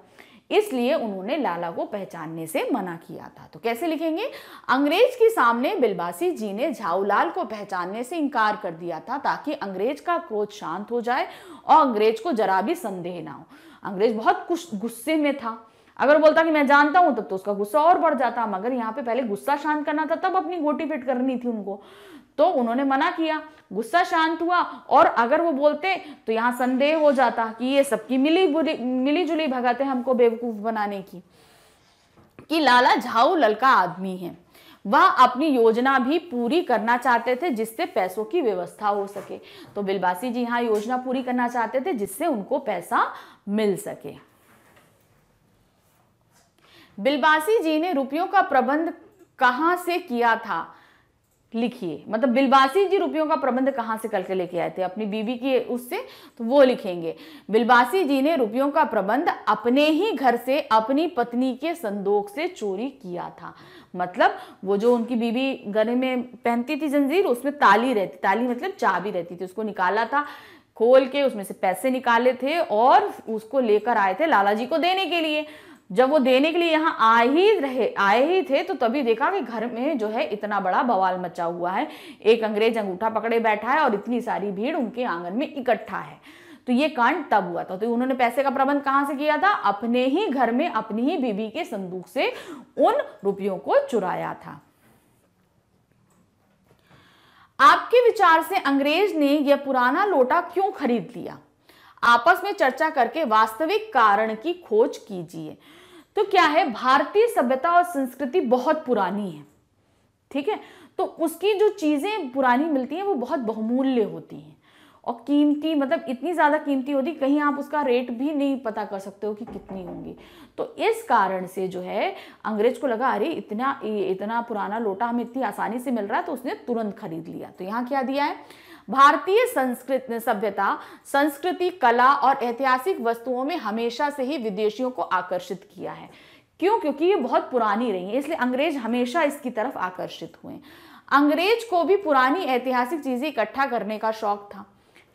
इसलिए उन्होंने लाला को पहचानने से मना किया था तो कैसे लिखेंगे अंग्रेज के सामने बिलबासी जी ने झाऊलाल को पहचानने से इनकार कर दिया था ताकि अंग्रेज का क्रोध शांत हो जाए और अंग्रेज को जरा भी संदेह ना हो अंग्रेज बहुत कुछ गुस्से में था अगर बोलता कि मैं जानता हूं तब तो उसका गुस्सा और बढ़ जाता मगर यहाँ पे पहले गुस्सा शांत करना था तब अपनी गोटी फिट करनी थी उनको तो उन्होंने मना किया गुस्सा शांत हुआ और अगर वो बोलते तो यहाँ संदेह हो जाता कि ये सबकी मिली मिली जुली भगत है हमको बेवकूफ बनाने की कि लाला झाऊ ललका आदमी है वह अपनी योजना भी पूरी करना चाहते थे जिससे पैसों की व्यवस्था हो सके तो बिलबासी जी यहाँ योजना पूरी करना चाहते थे जिससे उनको पैसा मिल सके बिलबासी जी ने रुपयों का प्रबंध कहाँ से किया था लिखिए मतलब बिलबासी जी रुपयों का प्रबंध कहां से करके लेके आए थे अपनी बीवी की उससे तो वो लिखेंगे बिलबासी जी ने रुपयों का प्रबंध अपने ही घर से अपनी पत्नी के संदोक से चोरी किया था मतलब वो जो उनकी बीवी गले में पहनती थी जंजीर उसमें ताली रहती ताली मतलब चाबी रहती थी उसको निकाला था खोल के उसमें से पैसे निकाले थे और उसको लेकर आए थे लाला जी को देने के लिए जब वो देने के लिए यहाँ आ ही रहे आए ही थे तो तभी देखा कि घर में जो है इतना बड़ा बवाल मचा हुआ है एक अंग्रेज अंगूठा पकड़े बैठा है और इतनी सारी भीड़ उनके आंगन में इकट्ठा है तो ये कांड तब हुआ था तो उन्होंने पैसे का प्रबंध कहाँ से किया था अपने ही घर में अपनी ही बीवी के संदूक से उन रुपयों को चुराया था आपके विचार से अंग्रेज ने यह पुराना लोटा क्यों खरीद लिया आपस में चर्चा करके वास्तविक कारण की खोज कीजिए तो क्या है भारतीय सभ्यता और संस्कृति बहुत पुरानी है ठीक है तो उसकी जो चीज़ें पुरानी मिलती हैं वो बहुत बहुमूल्य होती हैं और कीमती मतलब इतनी ज़्यादा कीमती होती कहीं आप उसका रेट भी नहीं पता कर सकते हो कि कितनी होंगी तो इस कारण से जो है अंग्रेज को लगा अरे इतना इतना पुराना लोटा हमें इतनी आसानी से मिल रहा है तो उसने तुरंत खरीद लिया तो यहाँ क्या दिया है भारतीय संस्कृत सभ्यता संस्कृति कला और ऐतिहासिक वस्तुओं में हमेशा से ही विदेशियों को आकर्षित किया है क्यों क्योंकि ये बहुत पुरानी रही है इसलिए अंग्रेज हमेशा इसकी तरफ आकर्षित हुए अंग्रेज को भी पुरानी ऐतिहासिक चीजें इकट्ठा करने का शौक था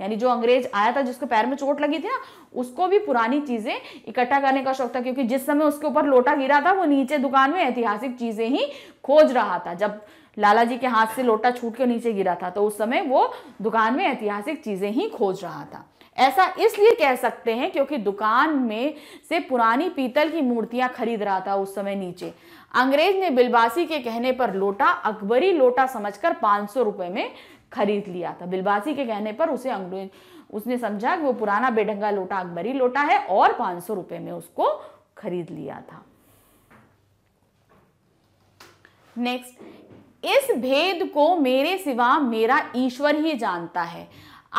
यानी जो अंग्रेज आया था जिसके पैर में चोट लगी थी ना उसको भी पुरानी चीजें इकट्ठा करने का शौक था क्योंकि जिस समय उसके ऊपर लोटा गिरा था वो नीचे दुकान में ऐतिहासिक चीजें ही खोज रहा था जब लाला जी के हाथ से लोटा छूट के नीचे गिरा था तो उस समय वो दुकान में ऐतिहासिक चीज़ें ही खोज रहा था ऐसा इसलिए कह सकते हैं क्योंकि दुकान में से पुरानी पीतल की मूर्तियां खरीद रहा था उस समय नीचे अंग्रेज ने बिलबासी के कहने पर लोटा अकबरी लोटा समझकर 500 रुपए में खरीद लिया था बिलबासी के कहने पर उसे अंग्रेज उसने समझा कि वो पुराना बेढंगा लोटा अकबरी लोटा है और 500 रुपए में उसको खरीद लिया था नेक्स्ट इस भेद को मेरे सिवा मेरा ईश्वर ही जानता है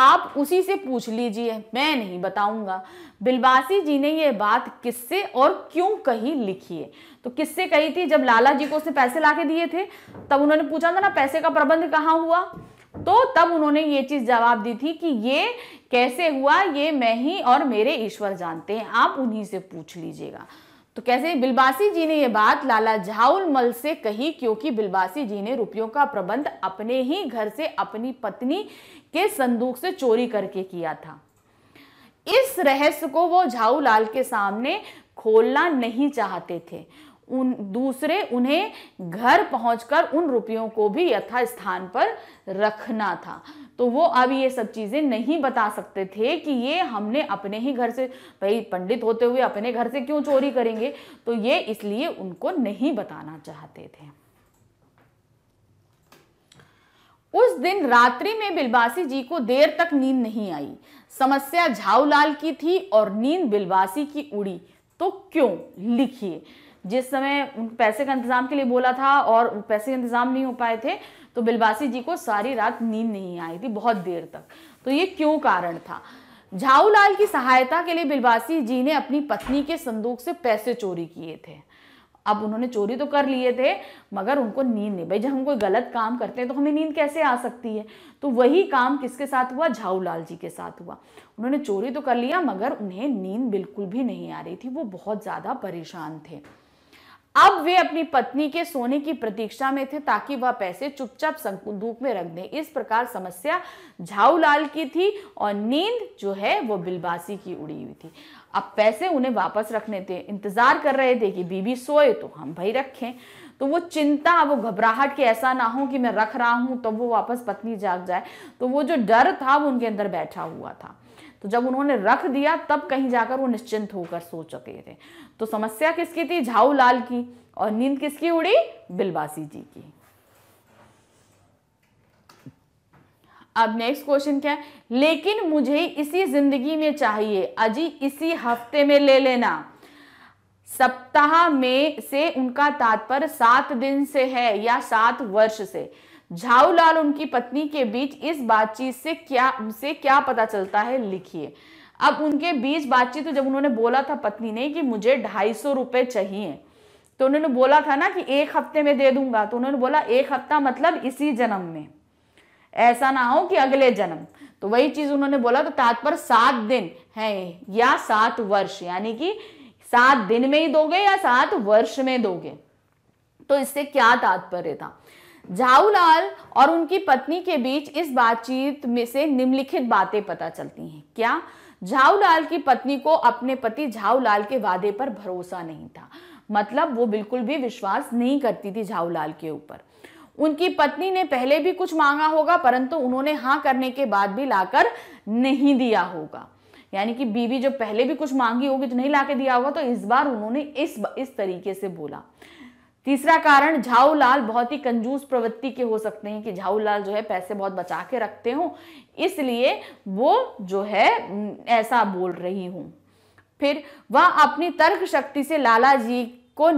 आप उसी से पूछ लीजिए मैं नहीं बताऊंगा बिलवासी जी ने यह बात किससे और क्यों कही लिखी है तो किससे कही थी जब लाला जी को उसने पैसे ला के दिए थे तब उन्होंने पूछा था ना पैसे का प्रबंध कहाँ हुआ तो तब उन्होंने ये चीज़ जवाब दी थी कि ये कैसे हुआ ये मैं ही और मेरे ईश्वर जानते हैं आप उन्हीं से पूछ लीजिएगा तो कैसे बिलबासी जी ने यह बात लाला झाउल मल से कही क्योंकि बिलबासी जी ने रुपयों का प्रबंध अपने ही घर से अपनी पत्नी के संदूक से चोरी करके किया था इस रहस्य को वो झाऊ लाल के सामने खोलना नहीं चाहते थे उन दूसरे उन्हें घर पहुंचकर उन रुपयों को भी यथास्थान पर रखना था तो वो अब ये सब चीज़ें नहीं बता सकते थे कि ये हमने अपने ही घर से भाई पंडित होते हुए अपने घर से क्यों चोरी करेंगे तो ये इसलिए उनको नहीं बताना चाहते थे उस दिन रात्रि में बिलवासी जी को देर तक नींद नहीं आई समस्या झाऊलाल की थी और नींद बिलवासी की उड़ी तो क्यों लिखिए जिस समय उन पैसे का इंतजाम के लिए बोला था और पैसे का इंतजाम नहीं हो पाए थे तो बिलवासी जी को सारी रात नींद नहीं आई थी बहुत देर तक तो ये क्यों कारण था झाऊलाल की सहायता के लिए बिलवासी जी ने अपनी पत्नी के संदूक से पैसे चोरी किए थे अब उन्होंने चोरी तो कर लिए थे मगर उनको नींद नहीं भाई जब हम कोई गलत काम करते हैं तो हमें नींद कैसे आ सकती है तो वही काम किसके साथ हुआ झाऊलाल जी के साथ हुआ उन्होंने चोरी तो कर लिया मगर उन्हें नींद बिल्कुल भी नहीं आ रही थी वो बहुत ज़्यादा परेशान थे अब वे अपनी पत्नी के सोने की प्रतीक्षा में थे ताकि वह पैसे चुपचाप संदूक में रख दें इस प्रकार समस्या झाऊलाल की थी और नींद जो है वो बिलबासी की उड़ी हुई थी अब पैसे उन्हें वापस रखने थे इंतजार कर रहे थे कि बीबी सोए तो हम भाई रखें तो वो चिंता वो घबराहट के ऐसा ना हो कि मैं रख रहा हूं तो वो वापस पत्नी जाग जाए तो वो जो डर था वो उनके अंदर बैठा हुआ था तो जब उन्होंने रख दिया तब कहीं जाकर वो निश्चिंत होकर सो चुके थे तो समस्या किसकी थी झाऊ लाल की और नींद किसकी उड़ी बिलबासी जी की अब नेक्स्ट क्वेश्चन क्या है लेकिन मुझे इसी जिंदगी में चाहिए अजी इसी हफ्ते में ले लेना सप्ताह में से उनका तात्पर्य सात दिन से है या सात वर्ष से झाऊलाल उनकी पत्नी के बीच इस बातचीत से क्या से क्या पता चलता है लिखिए अब उनके बीच बातचीत तो जब उन्होंने बोला था पत्नी ने कि मुझे ढाई सौ रुपए चाहिए तो उन्होंने बोला था ना कि एक हफ्ते में दे दूंगा तो उन्होंने बोला एक हफ्ता मतलब इसी जन्म में ऐसा ना हो कि अगले जन्म तो वही चीज उन्होंने बोला तो तात्पर्य सात दिन है या सात वर्ष यानी कि सात दिन में ही दोगे या सात वर्ष में दोगे तो इससे क्या तात्पर्य था झाऊलाल और उनकी पत्नी के बीच इस बातचीत में से निम्नलिखित बातें पता चलती हैं क्या झाऊलाल की पत्नी को अपने पति झाऊलाल के वादे पर भरोसा नहीं था मतलब वो बिल्कुल भी विश्वास नहीं करती थी झाऊलाल के ऊपर उनकी पत्नी ने पहले भी कुछ मांगा होगा परंतु उन्होंने हाँ करने के बाद भी लाकर नहीं दिया होगा यानी कि बीवी जो पहले भी कुछ मांगी होगी तो नहीं लाके दिया होगा तो इस बार उन्होंने इस इस तरीके से बोला तीसरा कारण झाऊलाल बहुत ही कंजूस प्रवृत्ति के हो सकते हैं कि झाऊलाल जो है पैसे बहुत बचा के रखते हूँ इसलिए वो जो है ऐसा बोल रही हूँ फिर वह अपनी तर्क शक्ति से लाला जी को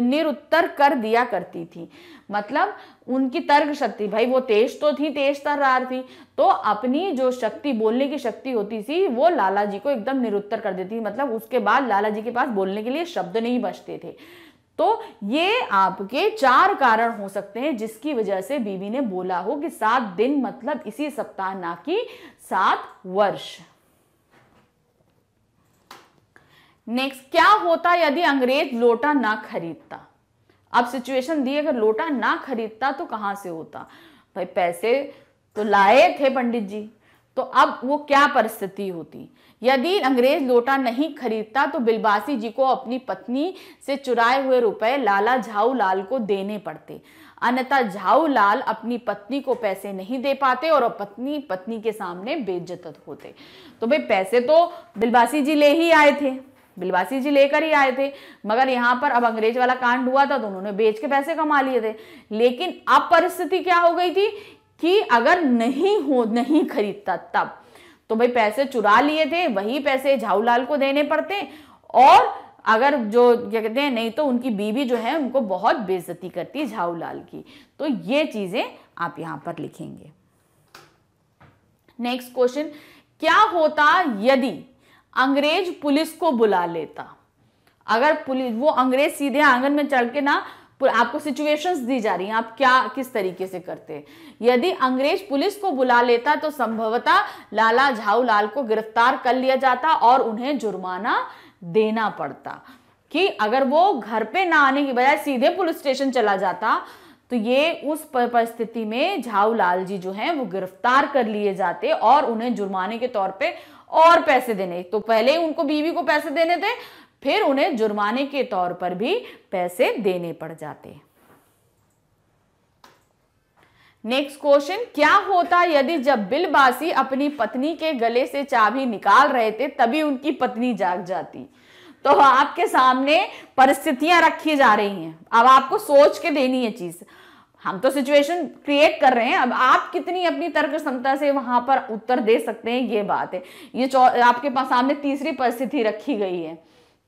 निरुत्तर कर दिया करती थी मतलब उनकी तर्क शक्ति भाई वो तेज तो थी तेज तर्रार थी तो अपनी जो शक्ति बोलने की शक्ति होती थी वो लाला जी को एकदम निरुत्तर कर देती मतलब उसके बाद लाला जी के पास बोलने के लिए शब्द नहीं बचते थे तो ये आपके चार कारण हो सकते हैं जिसकी वजह से बीवी ने बोला हो कि सात दिन मतलब इसी सप्ताह ना कि सात वर्ष नेक्स्ट क्या होता यदि अंग्रेज लोटा ना खरीदता अब सिचुएशन दी अगर लोटा ना खरीदता तो कहां से होता भाई पैसे तो लाए थे पंडित जी तो अब वो क्या परिस्थिति होती यदि अंग्रेज लोटा नहीं खरीदता तो बिलबासी जी को अपनी पत्नी से चुराए हुए रुपए लाला झाऊ लाल को देने पड़ते अन्यथा झाऊ लाल अपनी पत्नी को पैसे नहीं दे पाते और पत्नी पत्नी के सामने बेज्जत होते तो भाई पैसे तो बिलबासी जी ले ही आए थे बिलवासी जी लेकर ही आए थे मगर यहाँ पर अब अंग्रेज वाला कांड हुआ था तो उन्होंने बेच के पैसे कमा लिए थे लेकिन अब परिस्थिति क्या हो गई थी कि अगर नहीं हो नहीं खरीदता तब तो भाई पैसे चुरा लिए थे वही पैसे झाऊलाल को देने पड़ते और अगर जो क्या कहते हैं नहीं तो उनकी बीवी जो है उनको बहुत बेजती करती झाऊलाल की तो ये चीज़ें आप यहां पर लिखेंगे नेक्स्ट क्वेश्चन क्या होता यदि अंग्रेज पुलिस को बुला लेता अगर पुलिस वो अंग्रेज सीधे आंगन में चढ़ के ना आपको सिचुएशंस दी जा रही हैं आप क्या किस तरीके से करते यदि अंग्रेज पुलिस को बुला लेता तो संभवतः लाला झाऊ लाल को गिरफ्तार कर लिया जाता और उन्हें जुर्माना देना पड़ता कि अगर वो घर पे ना आने की बजाय सीधे पुलिस स्टेशन चला जाता तो ये उस परिस्थिति में झाऊ लाल जी जो हैं वो गिरफ्तार कर लिए जाते और उन्हें जुर्माने के तौर पे और पैसे देने तो पहले ही उनको बीवी को पैसे देने थे फिर उन्हें जुर्माने के तौर पर भी पैसे देने पड़ जाते नेक्स्ट क्वेश्चन क्या होता यदि जब बिलबासी अपनी पत्नी के गले से चाबी निकाल रहे थे तभी उनकी पत्नी जाग जाती तो आपके सामने परिस्थितियां रखी जा रही हैं अब आपको सोच के देनी है चीज हम तो सिचुएशन क्रिएट कर रहे हैं अब आप कितनी अपनी तर्क क्षमता से वहां पर उत्तर दे सकते हैं ये बात है ये आपके पास सामने तीसरी परिस्थिति रखी गई है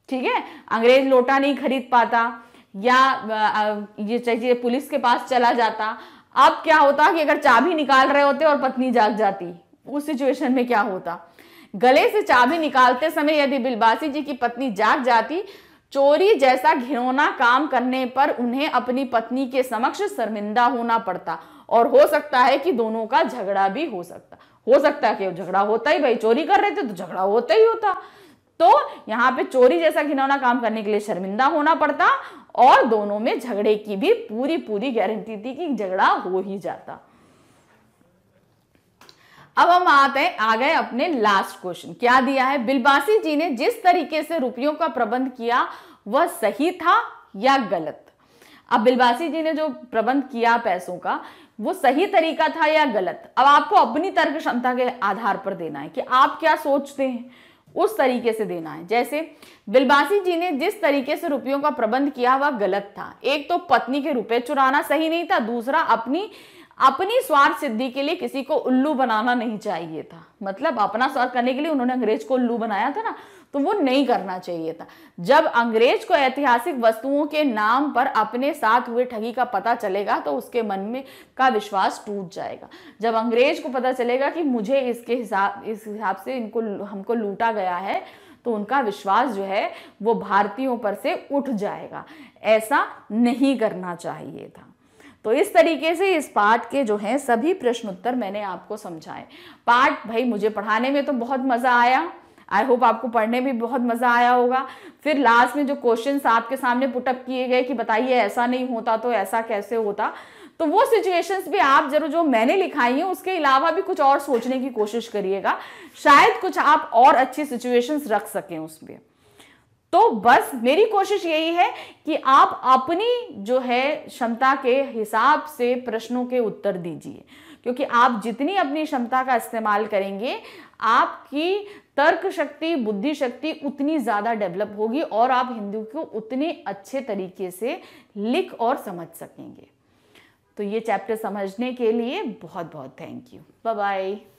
ठीक है अंग्रेज लोटा नहीं खरीद पाता या ये चाहिए पुलिस के पास चला जाता अब क्या होता कि अगर चाबी निकाल रहे होते और पत्नी जाग जाती उस सिचुएशन में क्या होता गले से चाबी निकालते समय यदि बिलबासी जी की पत्नी जाग जाती चोरी जैसा घिनौना काम करने पर उन्हें अपनी पत्नी के समक्ष शर्मिंदा होना पड़ता और हो सकता है कि दोनों का झगड़ा भी हो सकता हो सकता है कि झगड़ा होता ही भाई चोरी कर रहे थे तो झगड़ा होता ही होता तो यहाँ पे चोरी जैसा घिनौना काम करने के लिए शर्मिंदा होना पड़ता और दोनों में झगड़े की भी पूरी पूरी गारंटी थी कि झगड़ा हो ही जाता अब हम आते हैं आ गए अपने लास्ट क्वेश्चन क्या दिया है बिलबासी जी ने जिस तरीके से रुपयों का प्रबंध किया वह सही था या गलत अब बिलबासी जी ने जो प्रबंध किया पैसों का वो सही तरीका था या गलत अब आपको अपनी तर्क क्षमता के आधार पर देना है कि आप क्या सोचते हैं उस तरीके से देना है जैसे दिलबासी जी ने जिस तरीके से रुपयों का प्रबंध किया वह गलत था एक तो पत्नी के रुपए चुराना सही नहीं था दूसरा अपनी अपनी स्वार्थ सिद्धि के लिए किसी को उल्लू बनाना नहीं चाहिए था मतलब अपना स्वार्थ करने के लिए उन्होंने अंग्रेज को उल्लू बनाया था ना तो वो नहीं करना चाहिए था जब अंग्रेज को ऐतिहासिक वस्तुओं के नाम पर अपने साथ हुए ठगी का पता चलेगा तो उसके मन में का विश्वास टूट जाएगा जब अंग्रेज को पता चलेगा कि मुझे इसके हिसाब इस हिसाब से इनको हमको लूटा गया है तो उनका विश्वास जो है वो भारतीयों पर से उठ जाएगा ऐसा नहीं करना चाहिए था तो इस तरीके से इस पाठ के जो हैं सभी प्रश्नोत्तर मैंने आपको समझाए पाठ भाई मुझे पढ़ाने में तो बहुत मज़ा आया आई होप आपको पढ़ने में बहुत मज़ा आया होगा फिर लास्ट में जो क्वेश्चन आपके सामने पुटअप किए गए कि बताइए ऐसा नहीं होता तो ऐसा कैसे होता तो वो सिचुएशंस भी आप जरूर जो मैंने लिखाई है उसके अलावा भी कुछ और सोचने की कोशिश करिएगा शायद कुछ आप और अच्छी सिचुएशंस रख सकें उसमें तो बस मेरी कोशिश यही है कि आप अपनी जो है क्षमता के हिसाब से प्रश्नों के उत्तर दीजिए क्योंकि आप जितनी अपनी क्षमता का इस्तेमाल करेंगे आपकी तर्क शक्ति बुद्धि शक्ति उतनी ज़्यादा डेवलप होगी और आप हिंदी को उतने अच्छे तरीके से लिख और समझ सकेंगे तो ये चैप्टर समझने के लिए बहुत बहुत थैंक यू बाय बाय